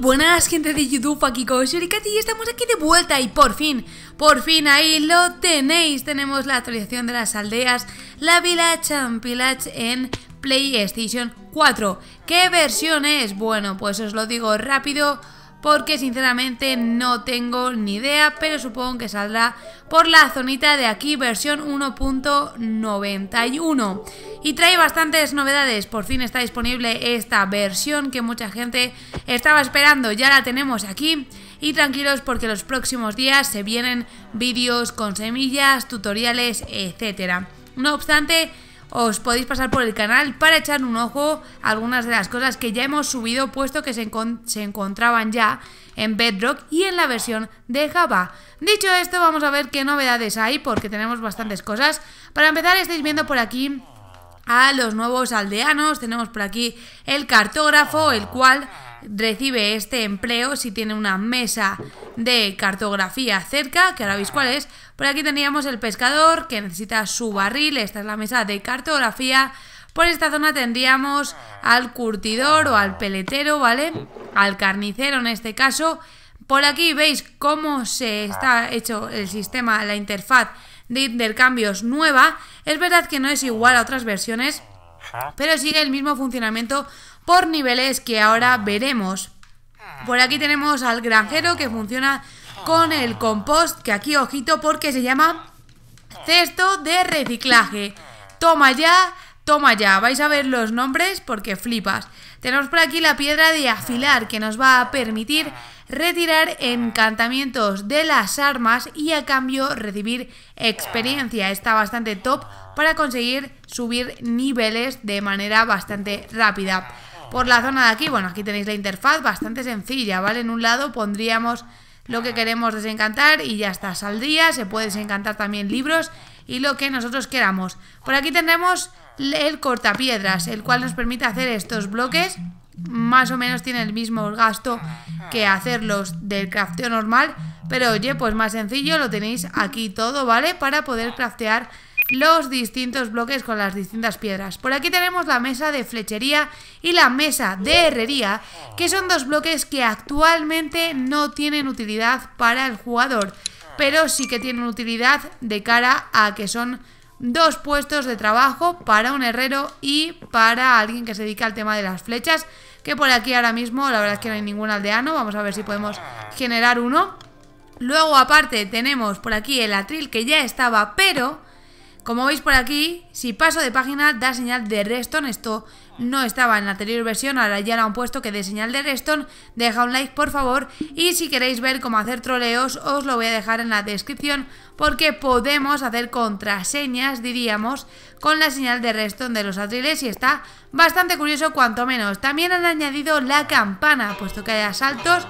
buenas gente de YouTube, aquí con Shurikati y estamos aquí de vuelta y por fin, por fin ahí lo tenéis, tenemos la actualización de las aldeas, la Villa and en PlayStation 4. ¿Qué versión es? Bueno, pues os lo digo rápido, porque sinceramente no tengo ni idea, pero supongo que saldrá por la zonita de aquí, versión 1.91. Y trae bastantes novedades, por fin está disponible esta versión que mucha gente estaba esperando, ya la tenemos aquí. Y tranquilos porque los próximos días se vienen vídeos con semillas, tutoriales, etc. No obstante, os podéis pasar por el canal para echar un ojo a algunas de las cosas que ya hemos subido puesto que se, encontraban ya en Bedrock y en la versión de Java. Dicho esto, vamos a ver qué novedades hay porque tenemos bastantes cosas. Para empezar, estáis viendo por aquí a los nuevos aldeanos. Tenemos por aquí el cartógrafo, el cual recibe este empleo si tiene una mesa de cartografía cerca, que ahora veis cuál es. Por aquí teníamos el pescador que necesita su barril, esta es la mesa de cartografía. Por esta zona tendríamos al curtidor o al peletero, ¿vale? Al carnicero en este caso. Por aquí veis cómo se está hecho el sistema, la interfaz de intercambios nueva. Es verdad que no es igual a otras versiones, pero sigue el mismo funcionamiento por niveles que ahora veremos. Por aquí tenemos al granjero que funciona con el compost, que aquí ojito porque se llama cesto de reciclaje. Toma ya, toma ya. Vais a ver los nombres porque flipas. Tenemos por aquí la piedra de afilar que nos va a permitir retirar encantamientos de las armas y a cambio recibir experiencia. Está bastante top para conseguir subir niveles de manera bastante rápida por la zona de aquí, bueno, aquí tenéis la interfaz bastante sencilla, ¿vale? En un lado pondríamos lo que queremos desencantar y ya está, saldría, se puede desencantar también libros y lo que nosotros queramos. Por aquí tenemos el cortapiedras, el cual nos permite hacer estos bloques, más o menos tiene el mismo gasto que hacerlos del crafteo normal, pero oye, pues más sencillo, lo tenéis aquí todo, ¿vale? Para poder craftear los distintos bloques con las distintas piedras. Por aquí tenemos la mesa de flechería y la mesa de herrería, que son dos bloques que actualmente no tienen utilidad para el jugador, pero sí que tienen utilidad de cara a que son dos puestos de trabajo para un herrero y para alguien que se dedica al tema de las flechas, que por aquí ahora mismo la verdad es que no hay ningún aldeano, vamos a ver si podemos generar uno. Luego aparte tenemos por aquí el atril que ya estaba, pero como veis por aquí, si paso de página da señal de redstone, esto no estaba en la anterior versión, ahora ya lo han puesto que de señal de redstone, deja un like por favor y si queréis ver cómo hacer troleos os lo voy a dejar en la descripción porque podemos hacer contraseñas, diríamos, con la señal de redstone de los atriles y está bastante curioso cuanto menos. También han añadido la campana, puesto que hay asaltos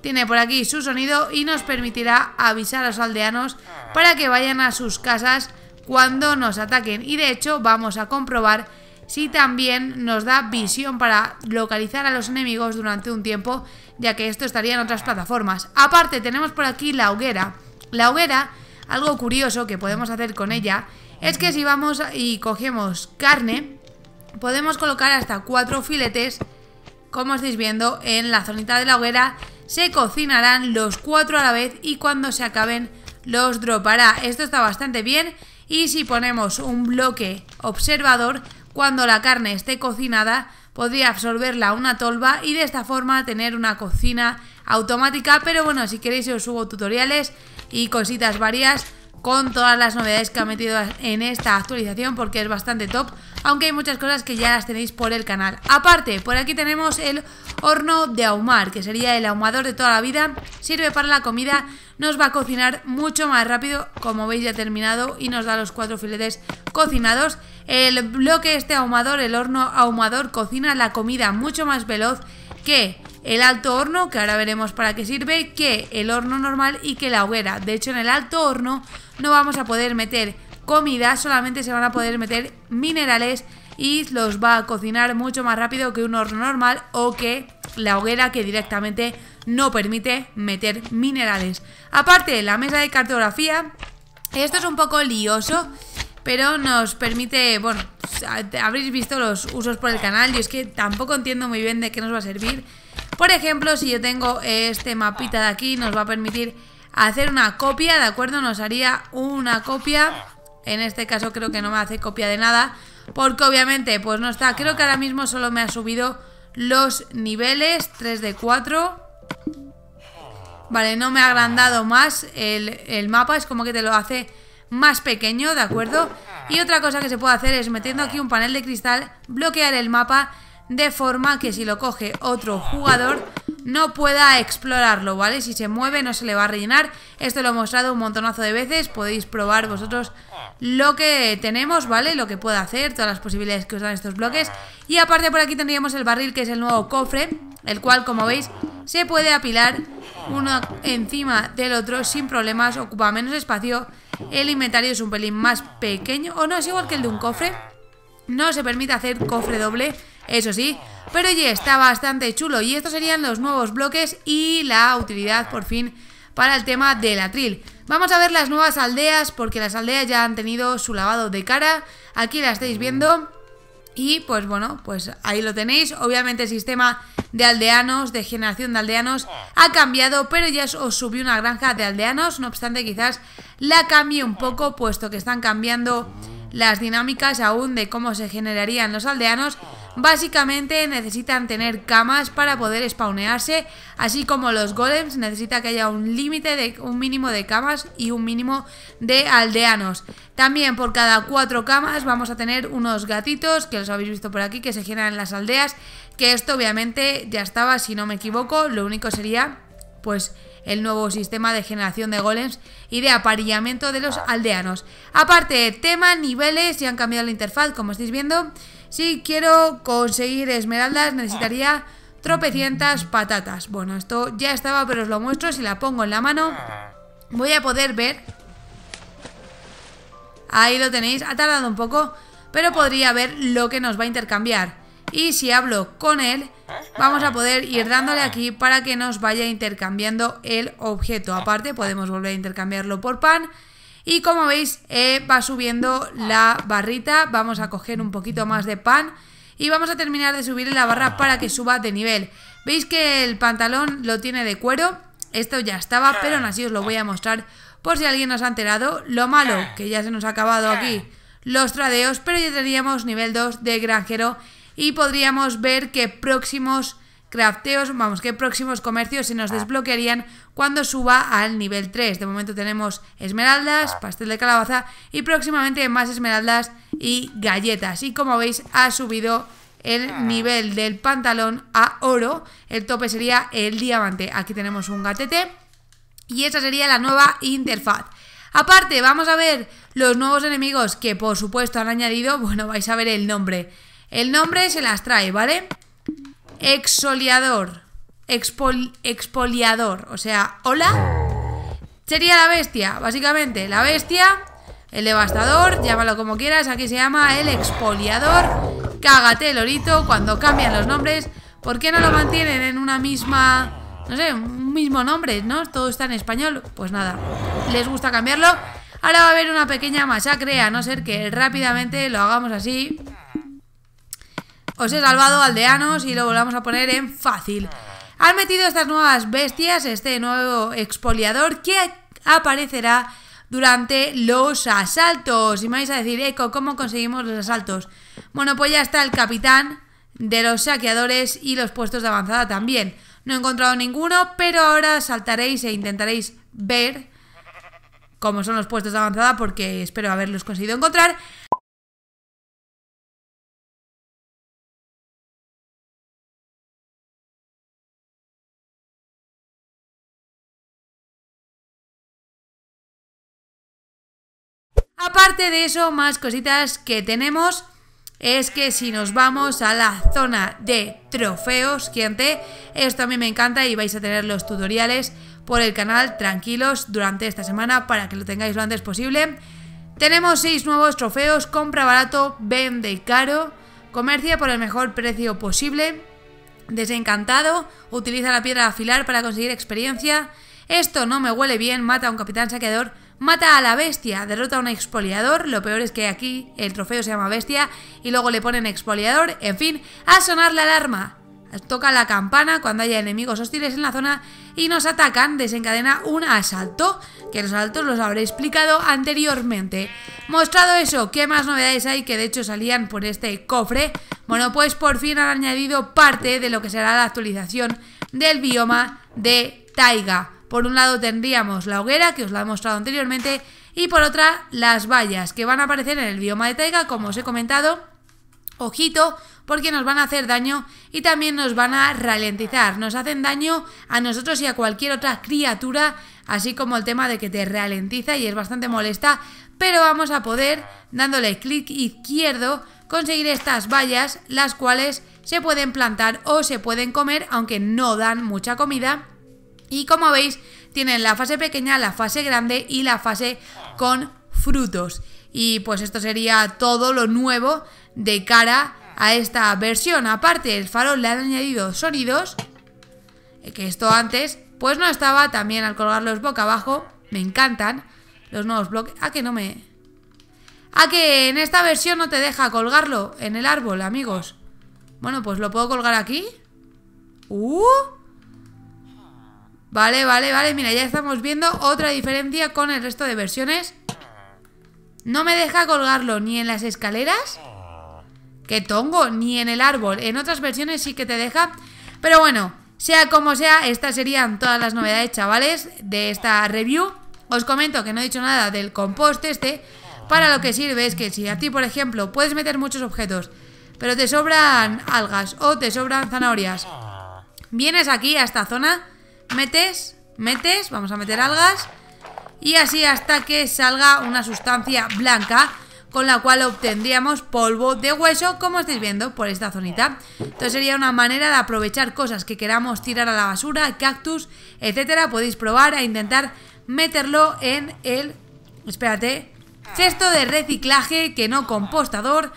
tiene por aquí su sonido y nos permitirá avisar a los aldeanos para que vayan a sus casas cuando nos ataquen y de hecho vamos a comprobar si también nos da visión para localizar a los enemigos durante un tiempo ya que esto estaría en otras plataformas. Aparte tenemos por aquí la hoguera. La hoguera, algo curioso que podemos hacer con ella es que si vamos y cogemos carne podemos colocar hasta cuatro filetes como estáis viendo en la zonita de la hoguera se cocinarán los cuatro a la vez y cuando se acaben los dropará. Esto está bastante bien y si ponemos un bloque observador, cuando la carne esté cocinada, podría absorberla una tolva y de esta forma tener una cocina automática. Pero bueno, si queréis os subo tutoriales y cositas varias con todas las novedades que ha metido en esta actualización porque es bastante top, aunque hay muchas cosas que ya las tenéis por el canal. Aparte, por aquí tenemos el horno de ahumar, que sería el ahumador de toda la vida, sirve para la comida, nos va a cocinar mucho más rápido, como veis ya terminado, y nos da los cuatro filetes cocinados. El bloque este ahumador, el horno ahumador, cocina la comida mucho más veloz que el alto horno, que ahora veremos para qué sirve, que el horno normal y que la hoguera. De hecho, en el alto horno no vamos a poder meter comida, solamente se van a poder meter minerales y los va a cocinar mucho más rápido que un horno normal o que la hoguera que directamente no permite meter minerales. Aparte, la mesa de cartografía, esto es un poco lioso, pero nos permite, bueno, habréis visto los usos por el canal y es que tampoco entiendo muy bien de qué nos va a servir. Por ejemplo, si yo tengo este mapita de aquí, nos va a permitir hacer una copia, ¿de acuerdo? Nos haría una copia. En este caso creo que no me hace copia de nada. Porque obviamente, pues no está. Creo que ahora mismo solo me ha subido los niveles. 3 de 4. Vale, no me ha agrandado más el, el mapa. Es como que te lo hace más pequeño, ¿de acuerdo? Y otra cosa que se puede hacer es metiendo aquí un panel de cristal, bloquear el mapa de forma que si lo coge otro jugador no pueda explorarlo, ¿vale? Si se mueve no se le va a rellenar. Esto lo he mostrado un montonazo de veces. Podéis probar vosotros lo que tenemos, ¿vale? Lo que pueda hacer, todas las posibilidades que os dan estos bloques. Y aparte por aquí tendríamos el barril, que es el nuevo cofre, el cual, como veis, se puede apilar uno encima del otro sin problemas. Ocupa menos espacio. El inventario es un pelín más pequeño, o no, es igual que el de un cofre. No se permite hacer cofre doble eso sí. Pero ya está bastante chulo. Y estos serían los nuevos bloques y la utilidad por fin para el tema del atril. Vamos a ver las nuevas aldeas porque las aldeas ya han tenido su lavado de cara. Aquí la estáis viendo. Y pues bueno, pues ahí lo tenéis. Obviamente el sistema de aldeanos, de generación de aldeanos, ha cambiado, pero ya os subí una granja de aldeanos. No obstante, quizás la cambie un poco, puesto que están cambiando las dinámicas aún de cómo se generarían los aldeanos. Básicamente necesitan tener camas para poder spawnearse, así como los golems necesita que haya un límite de un mínimo de camas y un mínimo de aldeanos. También por cada cuatro camas vamos a tener unos gatitos, que los habéis visto por aquí, que se generan en las aldeas, que esto obviamente ya estaba, si no me equivoco, lo único sería pues el nuevo sistema de generación de golems y de aparillamiento de los aldeanos. Aparte, tema, niveles, y han cambiado la interfaz, como estáis viendo, si quiero conseguir esmeraldas necesitaría tropecientas patatas. Bueno, esto ya estaba, pero os lo muestro. Si la pongo en la mano, voy a poder ver. Ahí lo tenéis. Ha tardado un poco, pero podría ver lo que nos va a intercambiar. Y si hablo con él, vamos a poder ir dándole aquí para que nos vaya intercambiando el objeto. Aparte, podemos volver a intercambiarlo por pan y como veis, eh, va subiendo la barrita. Vamos a coger un poquito más de pan y vamos a terminar de subir la barra para que suba de nivel. Veis que el pantalón lo tiene de cuero. Esto ya estaba, pero aún así os lo voy a mostrar por si alguien nos ha enterado. Lo malo, que ya se nos ha acabado aquí los tradeos, pero ya teníamos nivel 2 de granjero y podríamos ver que próximos crafteos, vamos, que próximos comercios se nos ah. desbloquearían cuando suba al nivel 3. De momento tenemos esmeraldas, ah. pastel de calabaza y próximamente más esmeraldas y galletas. Y como veis ha subido el ah. nivel del pantalón a oro. El tope sería el diamante. Aquí tenemos un gatete y esa sería la nueva interfaz. Aparte, vamos a ver los nuevos enemigos que por supuesto han añadido. Bueno, vais a ver el nombre. El nombre se las trae, ¿vale? Exoliador. expoliador. O sea, hola. Sería la bestia, básicamente. La bestia, el devastador, llámalo como quieras. Aquí se llama el expoliador. Cágate, Lorito, cuando cambian los nombres. ¿Por qué no lo mantienen en una misma... No sé, un mismo nombre, ¿no? Todo está en español. Pues nada, les gusta cambiarlo. Ahora va a haber una pequeña masacre, a no ser que rápidamente lo hagamos así. Os he salvado, aldeanos, y lo volvamos a poner en fácil. Han metido estas nuevas bestias, este nuevo expoliador que aparecerá durante los asaltos. Y me vais a decir, Eco, ¿cómo conseguimos los asaltos? Bueno, pues ya está el capitán de los saqueadores y los puestos de avanzada también. No he encontrado ninguno, pero ahora saltaréis e intentaréis ver cómo son los puestos de avanzada porque espero haberlos conseguido encontrar. Aparte de eso, más cositas que tenemos es que si nos vamos a la zona de trofeos, gente, esto a mí me encanta y vais a tener los tutoriales por el canal tranquilos durante esta semana para que lo tengáis lo antes posible. Tenemos 6 nuevos trofeos, compra barato, vende caro, comercia por el mejor precio posible, desencantado, utiliza la piedra afilar para conseguir experiencia, esto no me huele bien, mata a un capitán saqueador, Mata a la bestia, derrota a un expoliador, lo peor es que aquí el trofeo se llama bestia y luego le ponen expoliador, en fin, a sonar la alarma. Toca la campana cuando haya enemigos hostiles en la zona y nos atacan, desencadena un asalto, que los asaltos los habré explicado anteriormente. Mostrado eso, ¿qué más novedades hay que de hecho salían por este cofre? Bueno, pues por fin han añadido parte de lo que será la actualización del bioma de Taiga. Por un lado tendríamos la hoguera, que os la he mostrado anteriormente, y por otra las vallas, que van a aparecer en el bioma de taiga, como os he comentado. Ojito, porque nos van a hacer daño y también nos van a ralentizar. Nos hacen daño a nosotros y a cualquier otra criatura, así como el tema de que te ralentiza y es bastante molesta, pero vamos a poder, dándole clic izquierdo, conseguir estas vallas, las cuales se pueden plantar o se pueden comer, aunque no dan mucha comida. Y como veis, tienen la fase pequeña, la fase grande y la fase con frutos. Y pues esto sería todo lo nuevo de cara a esta versión. Aparte, el farol le han añadido sonidos, eh, que esto antes pues no estaba. También al colgarlos boca abajo, me encantan los nuevos bloques. ¿A que no me...? ¿A que en esta versión no te deja colgarlo en el árbol, amigos? Bueno, pues lo puedo colgar aquí. ¡Uh! Vale, vale, vale, mira, ya estamos viendo otra diferencia con el resto de versiones No me deja colgarlo ni en las escaleras ¡Qué tongo! Ni en el árbol, en otras versiones sí que te deja Pero bueno, sea como sea, estas serían todas las novedades, chavales, de esta review Os comento que no he dicho nada del compost este Para lo que sirve es que si a ti, por ejemplo, puedes meter muchos objetos Pero te sobran algas o te sobran zanahorias Vienes aquí a esta zona Metes, metes, vamos a meter algas. Y así hasta que salga una sustancia blanca con la cual obtendríamos polvo de hueso, como estáis viendo, por esta zonita. Entonces sería una manera de aprovechar cosas que queramos tirar a la basura, cactus, etcétera. Podéis probar a e intentar meterlo en el, espérate, cesto de reciclaje que no compostador,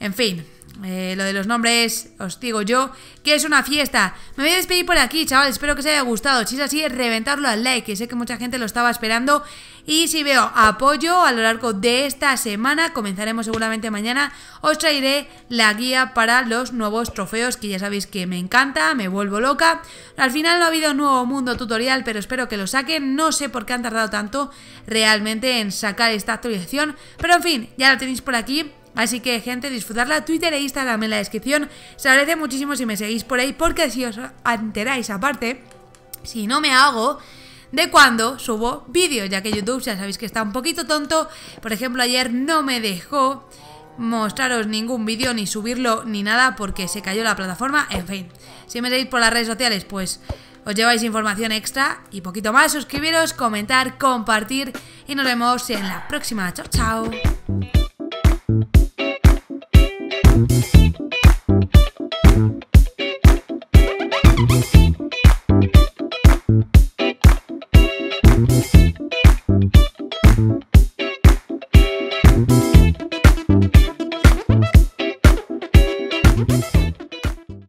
en fin. Eh, lo de los nombres, os digo yo, que es una fiesta. Me voy a despedir por aquí, chavales. Espero que os haya gustado. Si es así, reventarlo al like, que sé que mucha gente lo estaba esperando. Y si veo apoyo a lo largo de esta semana, comenzaremos seguramente mañana, os traeré la guía para los nuevos trofeos, que ya sabéis que me encanta, me vuelvo loca. Al final no ha habido un nuevo mundo tutorial, pero espero que lo saquen. No sé por qué han tardado tanto realmente en sacar esta actualización. Pero en fin, ya lo tenéis por aquí. Así que, gente, disfrutarla. Twitter e Instagram en la descripción. Se agradece muchísimo si me seguís por ahí, porque si os enteráis, aparte, si no me hago de cuando subo vídeo. ya que YouTube ya sabéis que está un poquito tonto. Por ejemplo, ayer no me dejó mostraros ningún vídeo, ni subirlo, ni nada, porque se cayó la plataforma. En fin, si me seguís por las redes sociales, pues os lleváis información extra y poquito más. Suscribiros, comentar, compartir y nos vemos en la próxima. Chao, chao.